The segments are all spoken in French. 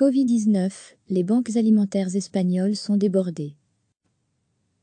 Covid-19, les banques alimentaires espagnoles sont débordées.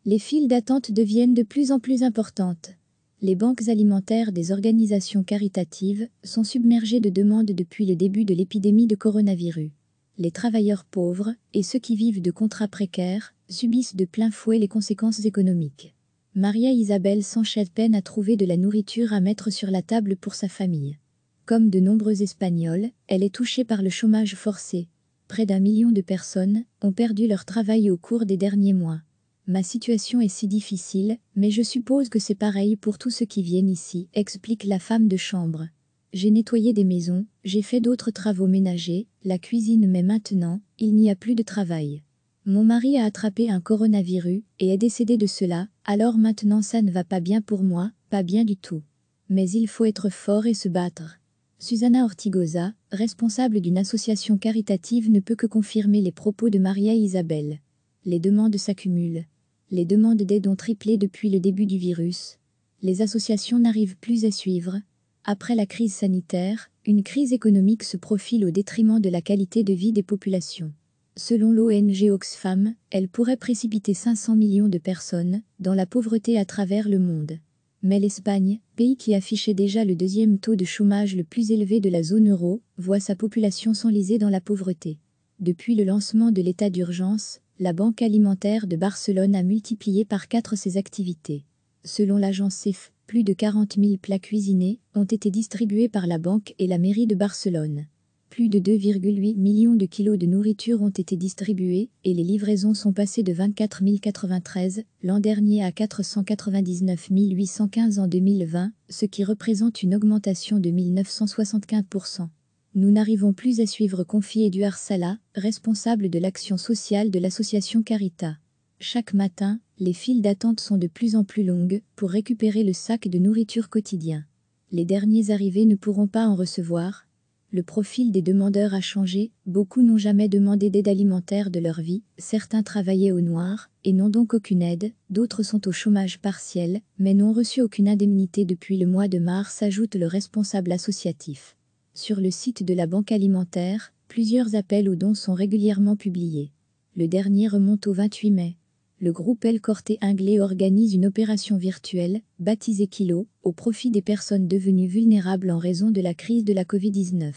Les files d'attente deviennent de plus en plus importantes. Les banques alimentaires des organisations caritatives sont submergées de demandes depuis le début de l'épidémie de coronavirus. Les travailleurs pauvres et ceux qui vivent de contrats précaires subissent de plein fouet les conséquences économiques. Maria Isabelle s'enchaîne peine à trouver de la nourriture à mettre sur la table pour sa famille. Comme de nombreux Espagnols, elle est touchée par le chômage forcé, près d'un million de personnes ont perdu leur travail au cours des derniers mois. Ma situation est si difficile, mais je suppose que c'est pareil pour tous ceux qui viennent ici, explique la femme de chambre. J'ai nettoyé des maisons, j'ai fait d'autres travaux ménagers, la cuisine mais maintenant, il n'y a plus de travail. Mon mari a attrapé un coronavirus et est décédé de cela, alors maintenant ça ne va pas bien pour moi, pas bien du tout. Mais il faut être fort et se battre. Susanna Ortigosa, responsable d'une association caritative, ne peut que confirmer les propos de Maria Isabelle. Les demandes s'accumulent. Les demandes d'aide ont triplé depuis le début du virus. Les associations n'arrivent plus à suivre. Après la crise sanitaire, une crise économique se profile au détriment de la qualité de vie des populations. Selon l'ONG Oxfam, elle pourrait précipiter 500 millions de personnes dans la pauvreté à travers le monde. Mais l'Espagne, pays qui affichait déjà le deuxième taux de chômage le plus élevé de la zone euro, voit sa population s'enliser dans la pauvreté. Depuis le lancement de l'état d'urgence, la Banque alimentaire de Barcelone a multiplié par quatre ses activités. Selon l'agence CIF, plus de 40 000 plats cuisinés ont été distribués par la banque et la mairie de Barcelone. Plus de 2,8 millions de kilos de nourriture ont été distribués et les livraisons sont passées de 24 093 l'an dernier à 499 815 en 2020, ce qui représente une augmentation de 1975%. Nous n'arrivons plus à suivre confié Éduard Salah, responsable de l'action sociale de l'association Carita. Chaque matin, les files d'attente sont de plus en plus longues pour récupérer le sac de nourriture quotidien. Les derniers arrivés ne pourront pas en recevoir, le profil des demandeurs a changé, beaucoup n'ont jamais demandé d'aide alimentaire de leur vie, certains travaillaient au noir et n'ont donc aucune aide, d'autres sont au chômage partiel mais n'ont reçu aucune indemnité depuis le mois de mars, ajoute le responsable associatif. Sur le site de la Banque alimentaire, plusieurs appels aux dons sont régulièrement publiés. Le dernier remonte au 28 mai le groupe El Corte Inglés organise une opération virtuelle, baptisée Kilo, au profit des personnes devenues vulnérables en raison de la crise de la Covid-19.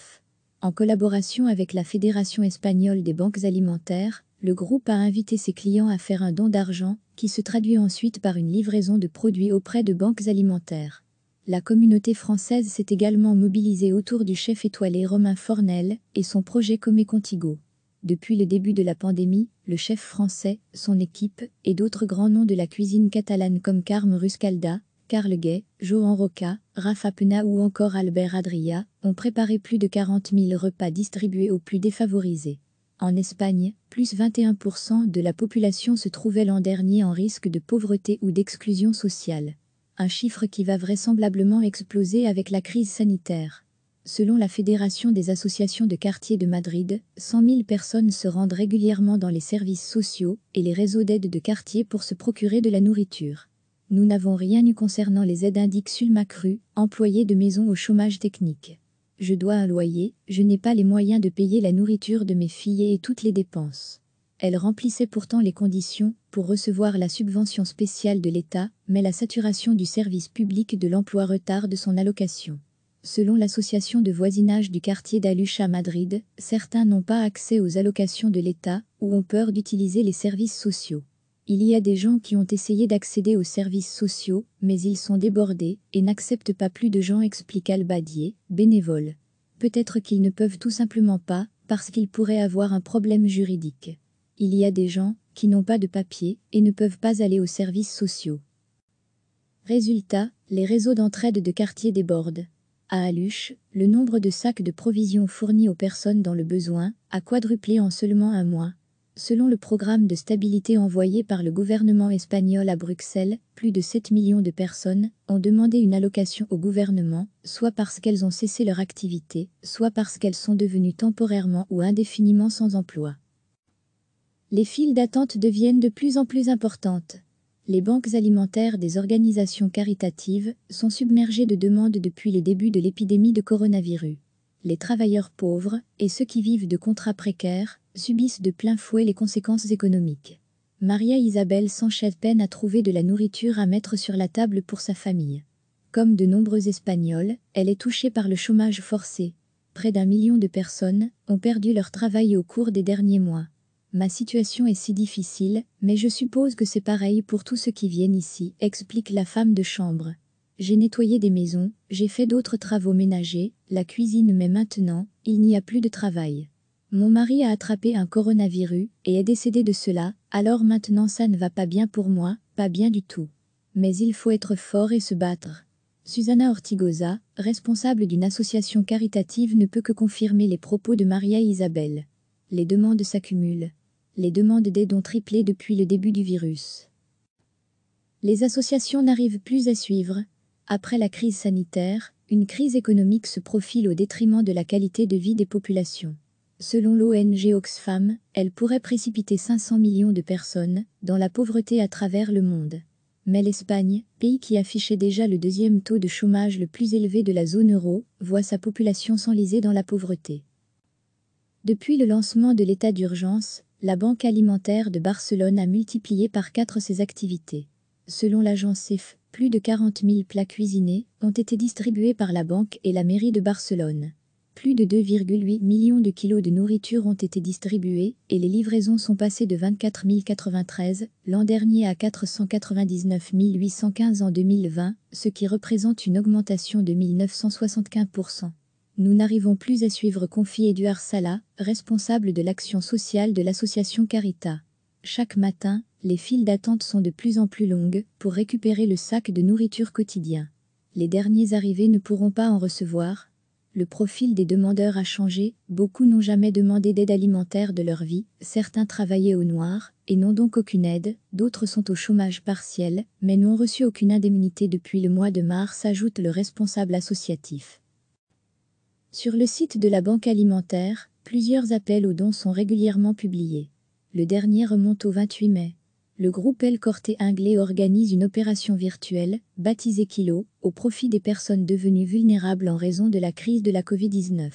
En collaboration avec la Fédération espagnole des banques alimentaires, le groupe a invité ses clients à faire un don d'argent, qui se traduit ensuite par une livraison de produits auprès de banques alimentaires. La communauté française s'est également mobilisée autour du chef étoilé Romain Fornel et son projet Comé Contigo. Depuis le début de la pandémie, le chef français, son équipe et d'autres grands noms de la cuisine catalane comme Carme Ruscalda, Carl Gay, Joan Roca, Rafa Pena ou encore Albert Adria ont préparé plus de 40 000 repas distribués aux plus défavorisés. En Espagne, plus 21% de la population se trouvait l'an dernier en risque de pauvreté ou d'exclusion sociale. Un chiffre qui va vraisemblablement exploser avec la crise sanitaire. Selon la Fédération des associations de quartier de Madrid, 100 000 personnes se rendent régulièrement dans les services sociaux et les réseaux d'aide de quartier pour se procurer de la nourriture. Nous n'avons rien eu concernant les aides indique Sulma Cru, employée de maison au chômage technique. Je dois un loyer, je n'ai pas les moyens de payer la nourriture de mes filles et toutes les dépenses. Elle remplissait pourtant les conditions pour recevoir la subvention spéciale de l'État, mais la saturation du service public de l'emploi retarde son allocation. Selon l'association de voisinage du quartier dalucha à Madrid, certains n'ont pas accès aux allocations de l'État ou ont peur d'utiliser les services sociaux. Il y a des gens qui ont essayé d'accéder aux services sociaux, mais ils sont débordés et n'acceptent pas plus de gens, explique Albadier, bénévole. Peut-être qu'ils ne peuvent tout simplement pas, parce qu'ils pourraient avoir un problème juridique. Il y a des gens qui n'ont pas de papier et ne peuvent pas aller aux services sociaux. Résultat, les réseaux d'entraide de quartier débordent à Aluche, le nombre de sacs de provisions fournis aux personnes dans le besoin a quadruplé en seulement un mois. Selon le programme de stabilité envoyé par le gouvernement espagnol à Bruxelles, plus de 7 millions de personnes ont demandé une allocation au gouvernement, soit parce qu'elles ont cessé leur activité, soit parce qu'elles sont devenues temporairement ou indéfiniment sans emploi. Les files d'attente deviennent de plus en plus importantes les banques alimentaires des organisations caritatives sont submergées de demandes depuis les débuts de l'épidémie de coronavirus. Les travailleurs pauvres et ceux qui vivent de contrats précaires subissent de plein fouet les conséquences économiques. Maria Isabelle Sanchez peine à trouver de la nourriture à mettre sur la table pour sa famille. Comme de nombreux Espagnols, elle est touchée par le chômage forcé. Près d'un million de personnes ont perdu leur travail au cours des derniers mois. Ma situation est si difficile, mais je suppose que c'est pareil pour tous ceux qui viennent ici, explique la femme de chambre. J'ai nettoyé des maisons, j'ai fait d'autres travaux ménagers, la cuisine mais maintenant, il n'y a plus de travail. Mon mari a attrapé un coronavirus et est décédé de cela, alors maintenant ça ne va pas bien pour moi, pas bien du tout. Mais il faut être fort et se battre. Susanna Ortigoza, responsable d'une association caritative ne peut que confirmer les propos de Maria Isabelle. Les demandes s'accumulent les demandes d'aide ont triplé depuis le début du virus. Les associations n'arrivent plus à suivre. Après la crise sanitaire, une crise économique se profile au détriment de la qualité de vie des populations. Selon l'ONG Oxfam, elle pourrait précipiter 500 millions de personnes dans la pauvreté à travers le monde. Mais l'Espagne, pays qui affichait déjà le deuxième taux de chômage le plus élevé de la zone euro, voit sa population s'enliser dans la pauvreté. Depuis le lancement de l'état d'urgence, la Banque alimentaire de Barcelone a multiplié par quatre ses activités. Selon l'agence CIF, plus de 40 000 plats cuisinés ont été distribués par la banque et la mairie de Barcelone. Plus de 2,8 millions de kilos de nourriture ont été distribués et les livraisons sont passées de 24 093 l'an dernier à 499 815 en 2020, ce qui représente une augmentation de 1975%. Nous n'arrivons plus à suivre confie Édouard Sala, responsable de l'action sociale de l'association Carita. Chaque matin, les files d'attente sont de plus en plus longues pour récupérer le sac de nourriture quotidien. Les derniers arrivés ne pourront pas en recevoir. Le profil des demandeurs a changé, beaucoup n'ont jamais demandé d'aide alimentaire de leur vie, certains travaillaient au noir et n'ont donc aucune aide, d'autres sont au chômage partiel, mais n'ont reçu aucune indemnité depuis le mois de mars, ajoute le responsable associatif. Sur le site de la Banque alimentaire, plusieurs appels aux dons sont régulièrement publiés. Le dernier remonte au 28 mai. Le groupe El Corte Inglé organise une opération virtuelle, baptisée Kilo, au profit des personnes devenues vulnérables en raison de la crise de la Covid-19.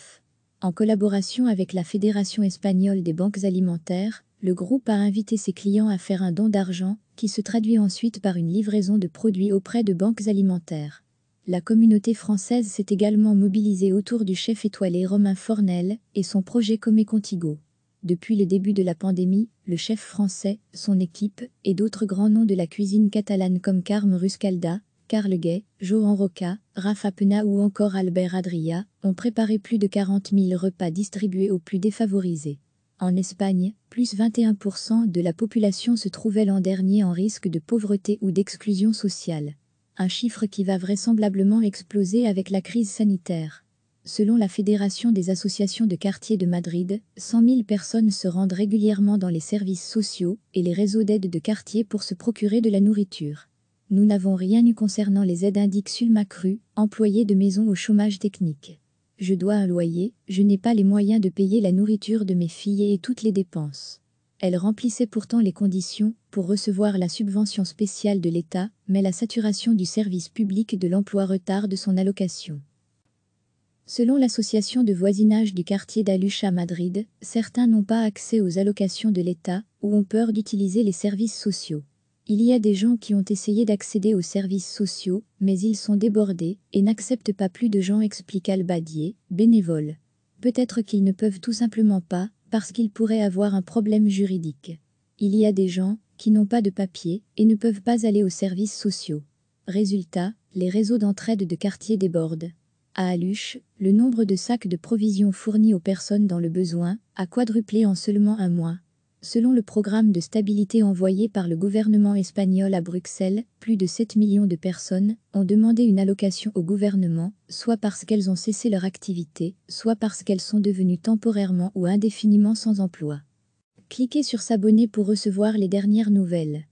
En collaboration avec la Fédération espagnole des banques alimentaires, le groupe a invité ses clients à faire un don d'argent, qui se traduit ensuite par une livraison de produits auprès de banques alimentaires. La communauté française s'est également mobilisée autour du chef étoilé Romain Fornel et son projet Comé Contigo. Depuis le début de la pandémie, le chef français, son équipe et d'autres grands noms de la cuisine catalane comme Carme Ruscalda, Carl Gay, Johan Roca, Rafa Pena ou encore Albert Adria ont préparé plus de 40 000 repas distribués aux plus défavorisés. En Espagne, plus 21% de la population se trouvait l'an dernier en risque de pauvreté ou d'exclusion sociale un chiffre qui va vraisemblablement exploser avec la crise sanitaire. Selon la Fédération des associations de quartier de Madrid, 100 000 personnes se rendent régulièrement dans les services sociaux et les réseaux d'aide de quartier pour se procurer de la nourriture. Nous n'avons rien eu concernant les aides indique Sulma crue, employé de maison au chômage technique. Je dois un loyer, je n'ai pas les moyens de payer la nourriture de mes filles et toutes les dépenses. Elle remplissait pourtant les conditions pour recevoir la subvention spéciale de l'État, mais la saturation du service public de l'emploi retarde son allocation. Selon l'association de voisinage du quartier dalucha à Madrid, certains n'ont pas accès aux allocations de l'État ou ont peur d'utiliser les services sociaux. Il y a des gens qui ont essayé d'accéder aux services sociaux, mais ils sont débordés et n'acceptent pas plus de gens, explique Albadier, bénévole. Peut-être qu'ils ne peuvent tout simplement pas parce qu'il pourrait avoir un problème juridique. Il y a des gens qui n'ont pas de papier et ne peuvent pas aller aux services sociaux. Résultat, les réseaux d'entraide de quartier débordent. À Aluche, le nombre de sacs de provisions fournis aux personnes dans le besoin a quadruplé en seulement un mois. Selon le programme de stabilité envoyé par le gouvernement espagnol à Bruxelles, plus de 7 millions de personnes ont demandé une allocation au gouvernement, soit parce qu'elles ont cessé leur activité, soit parce qu'elles sont devenues temporairement ou indéfiniment sans emploi. Cliquez sur S'abonner pour recevoir les dernières nouvelles.